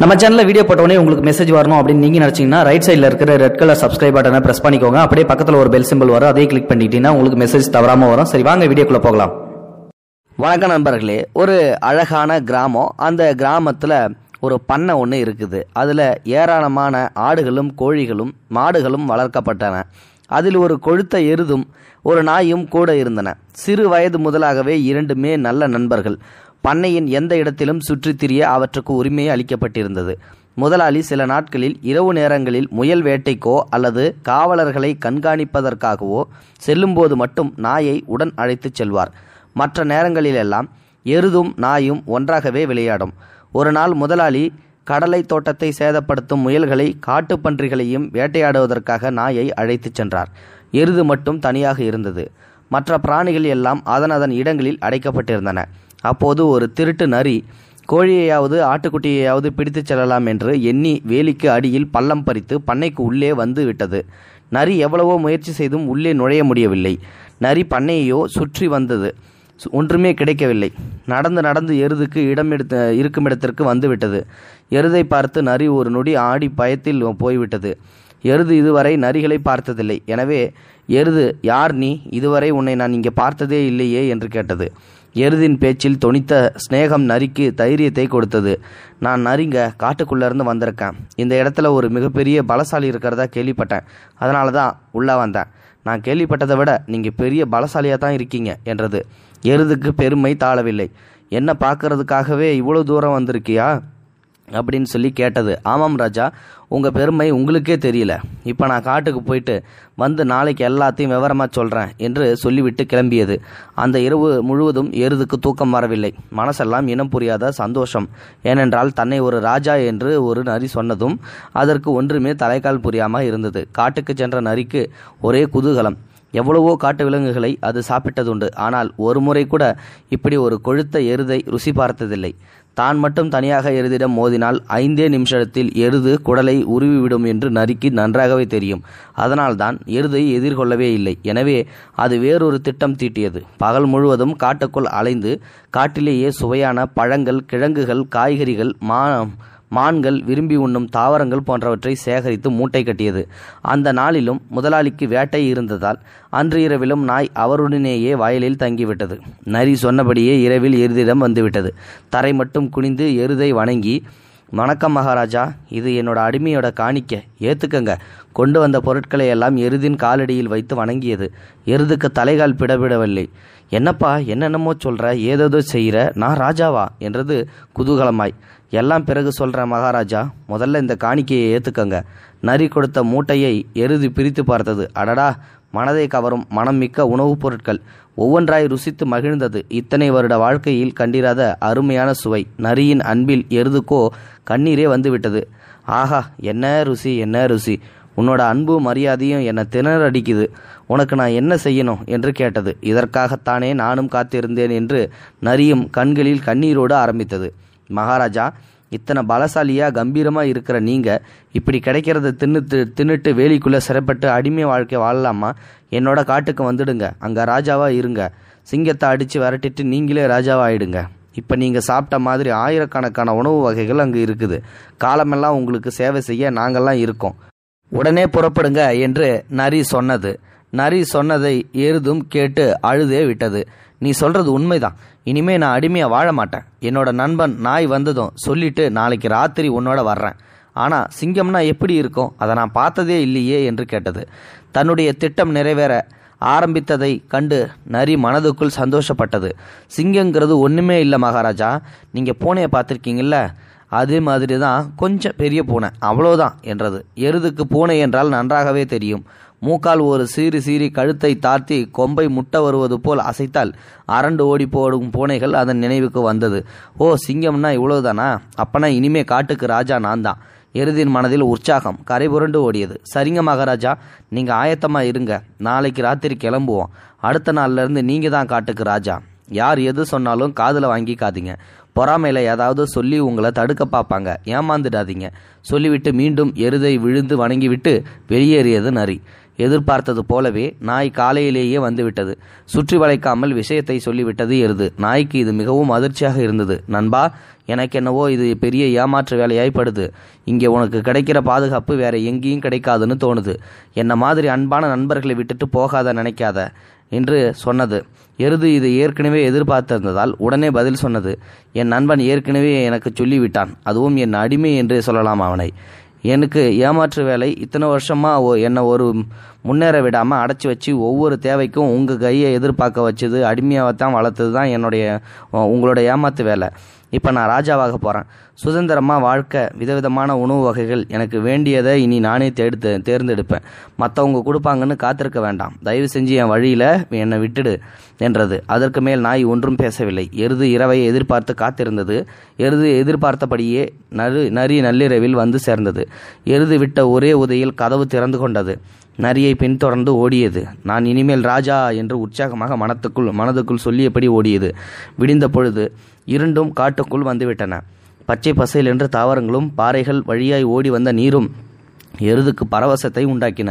நம்ம சேனலில் வீடியோ போட்டோடனே உங்களுக்கு மெசேஜ் வரணும் அப்படின்னு நீங்கள் நினச்சிங்கன்னா ரைட் சைடில் இருக்கிற ரெட் கலர் சப்ஸ்கிரைப் பட்டனை ப்ரெஸ் பண்ணிக்கோங்க அப்படியே பக்கத்தில் ஒரு பெல் சிம்பிள் வரும் அதே கிளிக் பண்ணிக்கிட்டீங்கன்னா உங்களுக்கு மெசேஜ் தவறாமல் வரும் சரி வாங்க வீடியோக்குள்ளே போகலாம் வணக்கம் நண்பர்களே ஒரு அழகான கிராமம் அந்த கிராமத்தில் ஒரு பண்ணை ஒன்று இருக்குது அதில் ஏராளமான ஆடுகளும் கோழிகளும் மாடுகளும் வளர்க்கப்பட்டன அதில் ஒரு கொழுத்த எருதும் ஒரு நாயும் கூட இருந்தன சிறு வயது முதலாகவே இரண்டுமே நல்ல நண்பர்கள் பண்ணையின் எந்த இடத்திலும் சுற்றித் திரிய அவற்றுக்கு உரிமை அளிக்கப்பட்டிருந்தது முதலாளி சில நாட்களில் இரவு நேரங்களில் முயல் வேட்டைக்கோ அல்லது காவலர்களை கண்காணிப்பதற்காகவோ செல்லும்போது மட்டும் நாயை உடன் அழைத்துச் செல்வார் மற்ற நேரங்களிலெல்லாம் எருதும் நாயும் ஒன்றாகவே விளையாடும் ஒரு நாள் முதலாளி கடலை தோட்டத்தை சேதப்படுத்தும் முயல்களை காட்டுப்பன்றிகளையும் வேட்டையாடுவதற்காக நாயை அழைத்துச் சென்றார் எருது மட்டும் தனியாக இருந்தது மற்ற பிராணிகள் எல்லாம் அதன் அதன் இடங்களில் அடைக்கப்பட்டிருந்தன அப்போது ஒரு திருட்டு நரி கோழியையாவது ஆட்டுக்குட்டியையாவது பிடித்துச் செல்லலாம் என்று எண்ணி வேலிக்கு அடியில் பள்ளம் பறித்து பண்ணைக்கு உள்ளே வந்து விட்டது நரி எவ்வளவோ முயற்சி செய்தும் உள்ளே நுழைய முடியவில்லை நரி பண்ணையோ சுற்றி வந்தது ஒன்றுமே கிடைக்கவில்லை நடந்து நடந்து எருதுக்கு இடம் எடுத்து இருக்கும் இடத்திற்கு வந்துவிட்டது எருதை பார்த்து நரி ஒரு நொடி ஆடி பயத்தில் போய்விட்டது எருது இதுவரை நரிகளை பார்த்ததில்லை எனவே எருது யார் நீ இதுவரை உன்னை நான் இங்கே பார்த்ததே இல்லையே என்று கேட்டது எருதின் பேச்சில் தொனித்த ஸ்னேகம் நரிக்கு தைரியத்தை கொடுத்தது நான் நரிங்க காட்டுக்குள்ளேருந்து வந்திருக்கேன் இந்த இடத்துல ஒரு மிகப்பெரிய பலசாலி இருக்கிறதா கேள்விப்பட்டேன் அதனால தான் உள்ளே வந்தேன் நான் கேள்விப்பட்டதை விட நீங்கள் பெரிய பலசாலியாக தான் இருக்கீங்க என்றது எருதுக்கு பெருமை தாழவில்லை என்ன பார்க்கறதுக்காகவே இவ்வளோ தூரம் வந்திருக்கியா அப்படின்னு சொல்லி கேட்டது ஆமாம் ராஜா உங்கள் பெருமை உங்களுக்கே தெரியல இப்போ நான் காட்டுக்கு போயிட்டு வந்து நாளைக்கு எல்லாத்தையும் விவரமாக சொல்கிறேன் என்று சொல்லிவிட்டு கிளம்பியது அந்த இரவு முழுவதும் எருதுக்கு தூக்கம் வரவில்லை மனசெல்லாம் இனம் புரியாத சந்தோஷம் ஏனென்றால் தன்னை ஒரு ராஜா என்று ஒரு நரி சொன்னதும் அதற்கு ஒன்றுமே தலைக்கால் புரியாமல் இருந்தது காட்டுக்கு சென்ற நரிக்கு ஒரே குதூகலம் எவ்வளவோ காட்டு விலங்குகளை அது சாப்பிட்டதுண்டு ஆனால் ஒரு முறை கூட இப்படி ஒரு கொழுத்த எருதை ருசி பார்த்ததில்லை தான் மட்டும் தனியாக எருதிடம் மோதினால் ஐந்தே நிமிஷத்தில் எருது குடலை உருவிவிடும் என்று நரிக்கு நன்றாகவே தெரியும் அதனால்தான் எருதை எதிர்கொள்ளவே இல்லை எனவே அது வேறொரு திட்டம் தீட்டியது பகல் முழுவதும் காட்டுக்குள் அலைந்து காட்டிலேயே சுவையான பழங்கள் கிழங்குகள் காய்கறிகள் மா மான்கள் விரும்பி உண்ணும் தாவரங்கள் போன்றவற்றை சேகரித்து மூட்டை கட்டியது அந்த நாளிலும் முதலாளிக்கு வேட்டை இருந்ததால் அன்று இரவிலும் நாய் அவருடனேயே வயலில் தங்கிவிட்டது நரி சொன்னபடியே இரவில் எருதிடம் வந்துவிட்டது தரை மட்டும் குனிந்து எருதை வணங்கி வணக்கம் மகாராஜா இது என்னோட அடிமையோட காணிக்க ஏத்துக்கங்க கொண்டு வந்த பொருட்களை எல்லாம் எருதின் காலடியில் வைத்து வணங்கியது எருதுக்கு தலைகால் பிடபிடவில்லை என்னப்பா என்னென்னமோ சொல்கிற ஏதேதோ செய்கிற நான் ராஜாவா என்றது குதூகலமாய் எல்லாம் பிறகு சொல்ற மகாராஜா முதல்ல இந்த காணிக்கையை ஏத்துக்கங்க நரி கொடுத்த மூட்டையை எருது பிரித்து பார்த்தது அடடா மனதை கவரும் மனம் மிக்க உணவுப் பொருட்கள் ஒவ்வொன்றாய் ருசித்து மகிழ்ந்தது இத்தனை வருட வாழ்க்கையில் கண்டிராத அருமையான சுவை நரியின் அன்பில் எருதுக்கோ கண்ணீரே வந்துவிட்டது ஆஹா என்ன ருசி என்ன ருசி உன்னோட அன்பு மரியாதையும் என்னை திணறடிக்குது உனக்கு நான் என்ன செய்யணும் என்று கேட்டது இதற்காகத்தானே நானும் காத்திருந்தேன் என்று நரியும் கண்களில் கண்ணீரோடு ஆரம்பித்தது மகாராஜா இத்தனை பலசாலியாக கம்பீரமாக இருக்கிற நீங்கள் இப்படி கிடைக்கிறத தின்னுட்டு தின்னுட்டு வேலிக்குள்ளே சிறப்பட்டு அடிமை வாழ்க்கை வாழலாமா என்னோட காட்டுக்கு வந்துடுங்க அங்கே ராஜாவாக இருங்க சிங்கத்தை அடித்து விரட்டிட்டு நீங்களே ராஜாவாக ஆயிடுங்க இப்போ நீங்கள் சாப்பிட்ட மாதிரி ஆயிரக்கணக்கான உணவு வகைகள் அங்கே இருக்குது காலமெல்லாம் உங்களுக்கு சேவை செய்ய நாங்கள்லாம் இருக்கோம் உடனே புறப்படுங்க என்று நரி சொன்னது நரி சொன்னதை எருதும் கேட்டு அழுதே விட்டது நீ சொல்கிறது உண்மைதான் இனிமே நான் அடிமையாக வாழ மாட்டேன் என்னோட நண்பன் நாய் வந்ததும் சொல்லிட்டு நாளைக்கு ராத்திரி உன்னோட வர்றேன் ஆனால் சிங்கம்னா எப்படி இருக்கும் அதை நான் பார்த்ததே இல்லையே என்று கேட்டது தன்னுடைய திட்டம் நிறைவேற ஆரம்பித்ததை கண்டு நரி மனதுக்குள் சந்தோஷப்பட்டது சிங்கங்கிறது ஒன்றுமே இல்லை மகாராஜா நீங்கள் பூனையை பார்த்துருக்கீங்கள அதே மாதிரி தான் கொஞ்சம் பெரிய பூனை அவ்வளோதான் என்றது எருதுக்கு பூனை என்றால் நன்றாகவே தெரியும் மூக்கால் ஒரு சீறி சீறி கழுத்தை தாத்தி கொம்பை முட்ட வருவது போல் அசைத்தால் அரண்டு ஓடி போடும் பூனைகள் அதன் நினைவுக்கு வந்தது ஓ சிங்கம்னா இவ்வளவுதானா அப்பனா இனிமே காட்டுக்கு ராஜா நான் தான் எருதின் மனதில் உற்சாகம் கரை புரண்டு ஓடியது சரிங்க மகாராஜா நீங்கள் ஆயத்தமாக இருங்க நாளைக்கு ராத்திரி கிளம்புவோம் அடுத்த நாள்லேருந்து நீங்கள் தான் காட்டுக்கு ராஜா யார் எது சொன்னாலும் காதில் வாங்கிக்காதீங்க பொறாமையில் ஏதாவது சொல்லி உங்களை தடுக்க பார்ப்பாங்க ஏமாந்துடாதீங்க சொல்லிவிட்டு மீண்டும் எருதை விழுந்து வணங்கிவிட்டு வெளியேறியது நரி எதிர்பார்த்தது போலவே நாய் காலையிலேயே வந்துவிட்டது சுற்றி வளைக்காமல் விஷயத்தை சொல்லிவிட்டது எருது நாய்க்கு இது மிகவும் அதிர்ச்சியாக இருந்தது நண்பா எனக்கென்னவோ இது பெரிய ஏமாற்று வேலையாய்ப்படுது இங்கே உனக்கு கிடைக்கிற பாதுகாப்பு வேற எங்கேயும் கிடைக்காதுன்னு தோணுது என்னை மாதிரி அன்பான நண்பர்களை விட்டுட்டு போகாத நினைக்காத என்று சொன்னது எருது இது ஏற்கனவே எதிர்பார்த்திருந்ததால் உடனே பதில் சொன்னது என் நண்பன் ஏற்கனவே எனக்கு சொல்லிவிட்டான் அதுவும் என் அடிமை என்றே சொல்லலாம் அவனை எனக்கு ஏமாற்று வேலை இத்தனை வருஷமாக என்னை ஒரு முன்னேற விடாமல் அடைச்சி வச்சு ஒவ்வொரு தேவைக்கும் உங்கள் கையை எதிர்பார்க்க வச்சது அடிமையாக தான் வளர்த்தது தான் என்னுடைய உங்களோட ஏமாத்து வேலை இப்போ நான் ராஜாவாக போகிறேன் சுதந்திரமாக வாழ்க்கை விதவிதமான உணவு வகைகள் எனக்கு வேண்டியதை இனி நானே தேடு தேர்ந்தெடுப்பேன் மற்றவங்க கொடுப்பாங்கன்னு காத்திருக்க வேண்டாம் தயவு செஞ்சு என் வழியில் என்னை விட்டுடு என்றது அதற்கு மேல் நாய் ஒன்றும் பேசவில்லை எருது இரவை எதிர்பார்த்து காத்திருந்தது எருது எதிர்பார்த்தபடியே நறு நரி நள்ளிரவில் வந்து சேர்ந்தது எருது விட்ட ஒரே உதையில் கதவு திறந்து கொண்டது நரியை பின்தொடர்ந்து ஓடியது நான் இனிமேல் ராஜா என்று உற்சாகமாக மனத்துக்குள் மனதுக்குள் சொல்லியபடி ஓடியது விடிந்த பொழுது இரண்டும் காட்டுக்குள் வந்துவிட்டன பச்சை பசையில் என்று தாவரங்களும் பாறைகள் வழியாய் ஓடி வந்த நீரும் எருதுக்கு பரவசத்தை உண்டாக்கின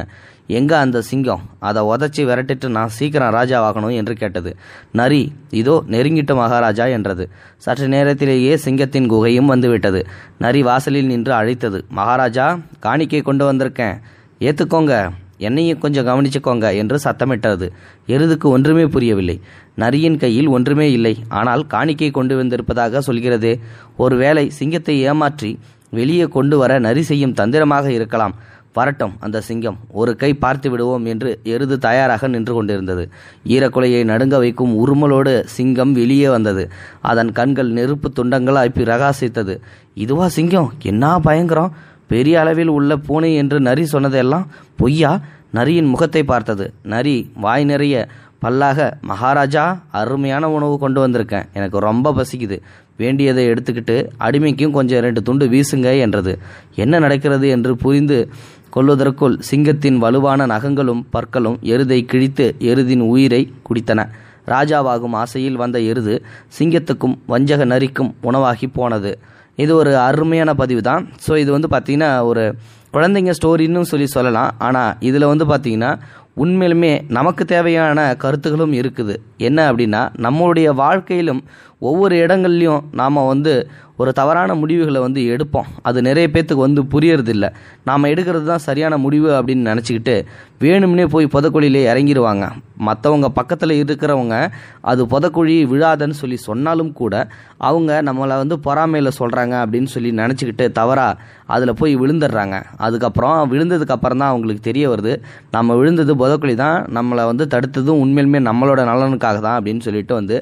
எங்க அந்த சிங்கம் அதை உதச்சி விரட்டிட்டு நான் சீக்கிரம் ராஜாவாகணும் என்று கேட்டது நரி இதோ நெருங்கிட்டு மகாராஜா என்றது சற்று நேரத்திலேயே சிங்கத்தின் குகையும் வந்துவிட்டது நரி வாசலில் நின்று அழைத்தது மகாராஜா காணிக்கை கொண்டு வந்திருக்கேன் ஏத்துக்கோங்க என்னையும் கொஞ்சம் கவனிச்சுக்கோங்க என்று சத்தமிட்டது எருதுக்கு ஒன்றுமே புரியவில்லை நரியின் கையில் ஒன்றுமே இல்லை ஆனால் காணிக்கை கொண்டு வந்திருப்பதாக சொல்கிறதே ஒருவேளை சிங்கத்தை ஏமாற்றி வெளியே கொண்டு வர நரி செய்யும் தந்திரமாக இருக்கலாம் வரட்டும் அந்த சிங்கம் ஒரு கை பார்த்து விடுவோம் என்று எருது தயாராக நின்று கொண்டிருந்தது ஈரக்குலையை நடுங்க வைக்கும் உருமலோடு சிங்கம் வெளியே வந்தது அதன் கண்கள் நெருப்பு துண்டங்களாய் பிரகாசித்தது இதுவா சிங்கம் என்ன பயங்கரம் பெரிய அளவில் உள்ள பூனை என்று நரி சொன்னதெல்லாம் பொய்யா நரியின் முகத்தை பார்த்தது நரி வாய் நிறைய பல்லாக மகாராஜா அருமையான உணவு கொண்டு வந்திருக்கேன் எனக்கு ரொம்ப பசிக்குது வேண்டியதை எடுத்துக்கிட்டு அடிமைக்கும் கொஞ்சம் ரெண்டு துண்டு வீசுங்க என்றது என்ன நடக்கிறது என்று புரிந்து கொள்வதற்குள் சிங்கத்தின் வலுவான நகங்களும் பற்களும் எருதை கிழித்து எருதின் உயிரை குடித்தன ராஜாவாகும் ஆசையில் வந்த எருது சிங்கத்துக்கும் வஞ்சக நரிக்கும் உணவாகி போனது இது ஒரு அருமையான பதிவு தான் ஸோ இது வந்து பார்த்திங்கன்னா ஒரு குழந்தைங்க ஸ்டோரின்னு சொல்லி சொல்லலாம் ஆனால் இதில் வந்து பார்த்திங்கன்னா உண்மையிலுமே நமக்கு தேவையான கருத்துகளும் இருக்குது என்ன அப்படின்னா நம்மளுடைய வாழ்க்கையிலும் ஒவ்வொரு இடங்கள்லையும் நாம் வந்து ஒரு தவறான முடிவுகளை வந்து எடுப்போம் அது நிறைய பேர்த்துக்கு வந்து புரியறதில்ல நாம் எடுக்கிறது தான் சரியான முடிவு அப்படின்னு நினச்சிக்கிட்டு வேணும்னே போய் புதக்குழியிலே இறங்கிடுவாங்க மற்றவங்க பக்கத்தில் இருக்கிறவங்க அது புதக்குழி விழாதன்னு சொல்லி சொன்னாலும் கூட அவங்க நம்மளை வந்து பொறாமையில் சொல்கிறாங்க அப்படின்னு சொல்லி நினச்சிக்கிட்டு தவறாக அதில் போய் விழுந்துடுறாங்க அதுக்கப்புறம் விழுந்ததுக்கப்புறம் தான் அவங்களுக்கு தெரிய வருது நம்ம விழுந்தது புதக்குழி தான் நம்மளை வந்து தடுத்ததும் உண்மையிலுமே நம்மளோட நலனுக்காக தான் அப்படின்னு சொல்லிட்டு வந்து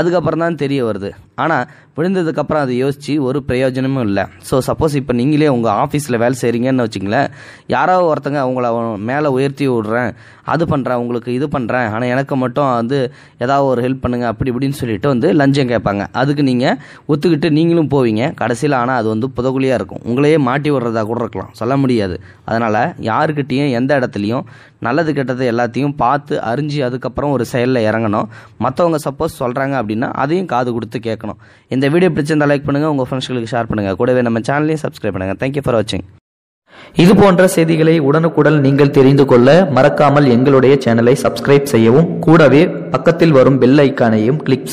அதுக்கப்புறம் தான் தெரிய வருது ஆனால் விழுந்ததுக்கப்புறம் அதை யோசித்து ஒரு பிரயோஜனமும் இல்லை ஸோ சப்போஸ் இப்போ நீங்களே உங்கள் ஆஃபீஸில் வேலை செய்கிறீங்கன்னு வச்சிங்களேன் யாரோ ஒருத்தங்க அவங்கள மேலே உயர்த்தி விட்றேன் அது பண்ணுறேன் உங்களுக்கு இது பண்ணுறேன் ஆனால் எனக்கு மட்டும் வந்து ஏதாவது ஒரு ஹெல்ப் பண்ணுங்கள் அப்படி இப்படின்னு சொல்லிட்டு வந்து லஞ்சம் கேட்பாங்க அதுக்கு நீங்கள் ஒத்துக்கிட்டு நீங்களும் போவீங்க கடைசியில் ஆனால் அது வந்து புதகுலியாக இருக்கும் உங்களையே மாட்டி விடுறதா கூட இருக்கலாம் சொல்ல முடியாது அதனால் யாருக்கிட்டேயும் எந்த இடத்துலையும் நல்லது கெட்டது எல்லாத்தையும் பார்த்து அறிஞ்சு அதுக்கப்புறம் ஒரு செயலில் இறங்கணும் மற்றவங்க சப்போஸ் சொல்கிறாங்க அப்படின்னா அதையும் காது கொடுத்து கேட்கணும் இந்த வீடியோ பிடிச்சிருந்தால் லைக் பண்ணுங்கள் உங்கள் ஃப்ரெண்ட்ஸ்களுக்கு ஷேர் பண்ணுங்கள் கூடவே நம்ம சேனலையும் சப்ஸ்கிரைப் பண்ணுங்கள் தேங்க்யூ ஃபார் வாட்சிங் இது போன்ற செய்திகளை உடனுக்குடன் நீங்கள் தெரிந்து கொள்ள மறக்காமல் எங்களுடைய சேனலை சப்ஸ்கிரைப் செய்யவும் கூடவே பக்கத்தில் வரும் பெல் ஐக்கானையும் கிளிக் செய்ய